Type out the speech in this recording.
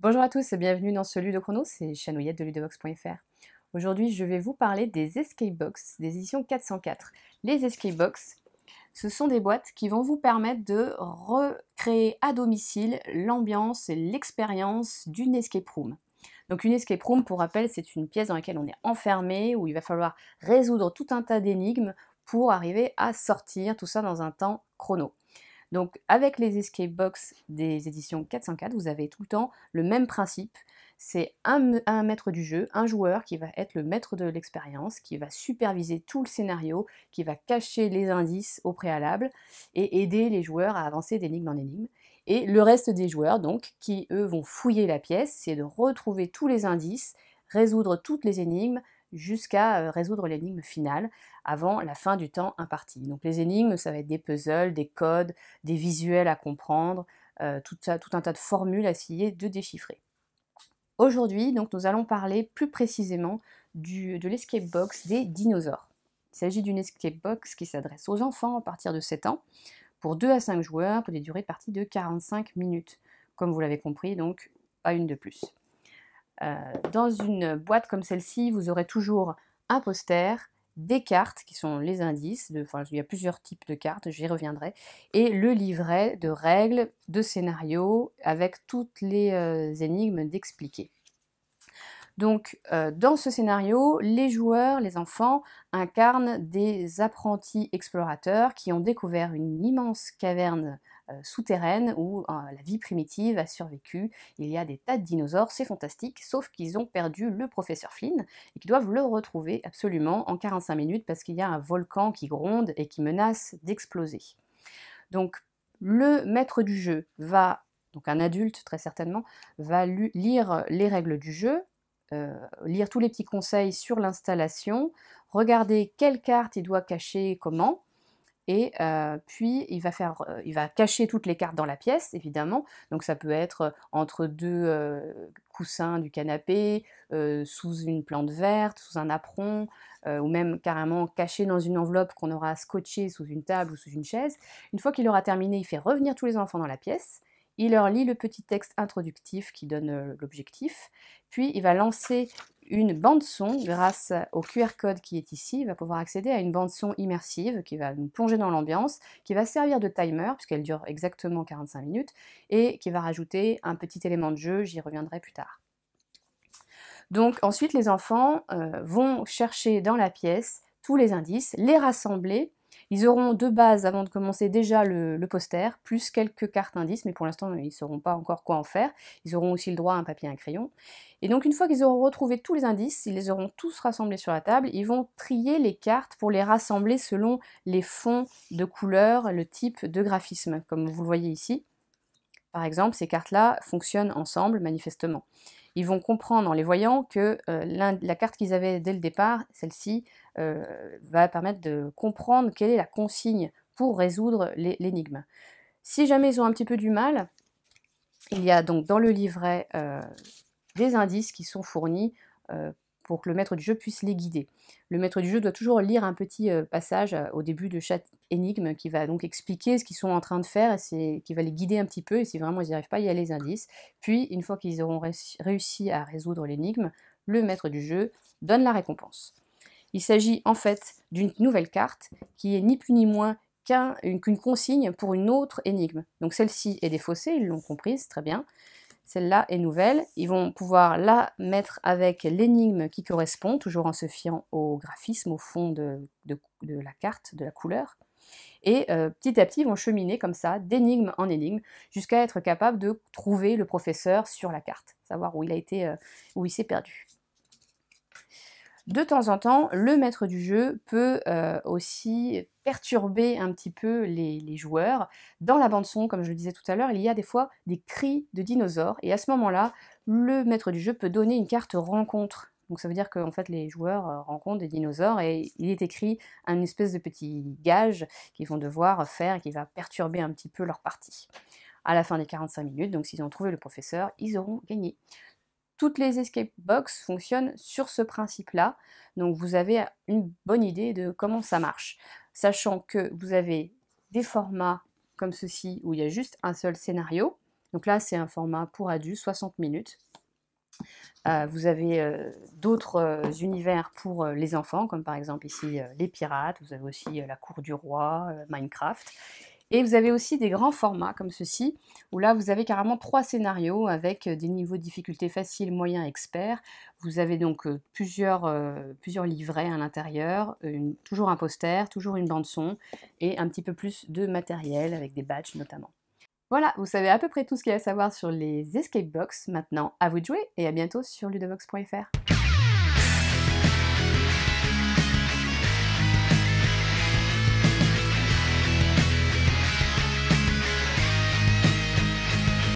Bonjour à tous et bienvenue dans ce Ludo Chrono, c'est Chanouillette de ludovox.fr. Aujourd'hui, je vais vous parler des Escape Box, des éditions 404. Les Escape Box, ce sont des boîtes qui vont vous permettre de recréer à domicile l'ambiance et l'expérience d'une escape room. Donc une escape room, pour rappel, c'est une pièce dans laquelle on est enfermé, où il va falloir résoudre tout un tas d'énigmes pour arriver à sortir, tout ça dans un temps chrono. Donc avec les escape box des éditions 404, vous avez tout le temps le même principe. C'est un, maître du jeu, un joueur qui va être le maître de l'expérience, qui va superviser tout le scénario, qui va cacher les indices au préalable et aider les joueurs à avancer d'énigme en énigme. Et le reste des joueurs, donc, qui eux vont fouiller la pièce, c'est de retrouver tous les indices, résoudre toutes les énigmes, jusqu'à résoudre l'énigme finale avant la fin du temps imparti. Donc les énigmes, ça va être des puzzles, des codes, des visuels à comprendre, tout, un tas de formules à essayer de déchiffrer. Aujourd'hui, donc, nous allons parler plus précisément de l'escape box des dinosaures. Il s'agit d'une escape box qui s'adresse aux enfants à partir de 7 ans, pour 2 à 5 joueurs, pour des durées de partie de 45 minutes. Comme vous l'avez compris, donc à une de plus. Euh, dans une boîte comme celle-ci, vous aurez toujours un poster, des cartes qui sont les indices, il y a plusieurs types de cartes, j'y reviendrai, et le livret de règles, de scénarios, avec toutes les euh, énigmes d'expliquer. Donc, euh, dans ce scénario, les joueurs, les enfants, incarnent des apprentis explorateurs qui ont découvert une immense caverne euh, souterraine où euh, la vie primitive a survécu. Il y a des tas de dinosaures, c'est fantastique, sauf qu'ils ont perdu le professeur Flynn et qu'ils doivent le retrouver absolument en 45 minutes parce qu'il y a un volcan qui gronde et qui menace d'exploser. Donc le maître du jeu va, donc un adulte très certainement, va lire les règles du jeu, euh, lire tous les petits conseils sur l'installation, regarder quelle carte il doit cacher comment, et puis, il va, faire, il va cacher toutes les cartes dans la pièce, évidemment. Donc, ça peut être entre deux coussins du canapé, sous une plante verte, sous un apron, ou même carrément caché dans une enveloppe qu'on aura scotché sous une table ou sous une chaise. Une fois qu'il aura terminé, il fait revenir tous les enfants dans la pièce. Il leur lit le petit texte introductif qui donne l'objectif. Puis, il va lancer une bande-son grâce au QR code qui est ici. va pouvoir accéder à une bande-son immersive qui va nous plonger dans l'ambiance, qui va servir de timer, puisqu'elle dure exactement 45 minutes, et qui va rajouter un petit élément de jeu, j'y reviendrai plus tard. Donc ensuite, les enfants euh, vont chercher dans la pièce tous les indices, les rassembler ils auront deux bases avant de commencer déjà le, poster, plus quelques cartes indices, mais pour l'instant ils ne sauront pas encore quoi en faire. Ils auront aussi le droit à un papier et un crayon. Et donc une fois qu'ils auront retrouvé tous les indices, ils les auront tous rassemblés sur la table, ils vont trier les cartes pour les rassembler selon les fonds de couleurs, le type de graphisme, comme vous le voyez ici. Par exemple, ces cartes-là fonctionnent ensemble, manifestement ils vont comprendre en les voyant que euh, la carte qu'ils avaient dès le départ, celle-ci, euh, va permettre de comprendre quelle est la consigne pour résoudre l'énigme. Si jamais ils ont un petit peu du mal, il y a donc dans le livret euh, des indices qui sont fournis pour que le maître du jeu puisse les guider. Le maître du jeu doit toujours lire un petit euh, passage euh, au début de chaque énigme qui va donc expliquer ce qu'ils sont en train de faire, et qui va les guider un petit peu, et si vraiment ils n'y arrivent pas, il y a les indices. Puis, une fois qu'ils auront réussi à résoudre l'énigme, le maître du jeu donne la récompense. Il s'agit en fait d'une nouvelle carte qui est ni plus ni moins qu'une consigne pour une autre énigme. Donc celle-ci est défaussée, ils l'ont comprise, très bien. Celle-là est nouvelle. Ils vont pouvoir la mettre avec l'énigme qui correspond, toujours en se fiant au graphisme, au fond de, la carte, de la couleur. Et euh, petit à petit, ils vont cheminer comme ça, d'énigme en énigme, jusqu'à être capables de trouver le professeur sur la carte, savoir où il a été, euh, où il s'est perdu de temps en temps, le maître du jeu peut euh, aussi perturber un petit peu les, joueurs. Dans la bande son, comme je le disais tout à l'heure, il y a des fois des cris de dinosaures, et à ce moment-là, le maître du jeu peut donner une carte rencontre. Donc ça veut dire qu'en fait, les joueurs euh, rencontrent des dinosaures et il est écrit un espèce de petit gage qu'ils vont devoir faire et qui va perturber un petit peu leur partie à la fin des 45 minutes. Donc s'ils ont trouvé le professeur, ils auront gagné. Toutes les escape box fonctionnent sur ce principe-là, donc vous avez une bonne idée de comment ça marche. Sachant que vous avez des formats comme ceci où il y a juste un seul scénario. Donc là, c'est un format pour adultes, 60 minutes. Euh, vous avez euh, d'autres euh, univers pour les enfants, comme par exemple ici les pirates, vous avez aussi la cour du roi, Minecraft. Et vous avez aussi des grands formats comme ceci, où là vous avez carrément trois scénarios avec euh, des niveaux de difficulté facile, moyen, expert. Vous avez donc euh, plusieurs, euh, plusieurs livrets à l'intérieur, toujours un poster, toujours une bande son et un petit peu plus de matériel avec des badges notamment. Voilà, vous savez à peu près tout ce qu'il y a à savoir sur les escape box. Maintenant, à vous de jouer et à bientôt sur ludovox.fr.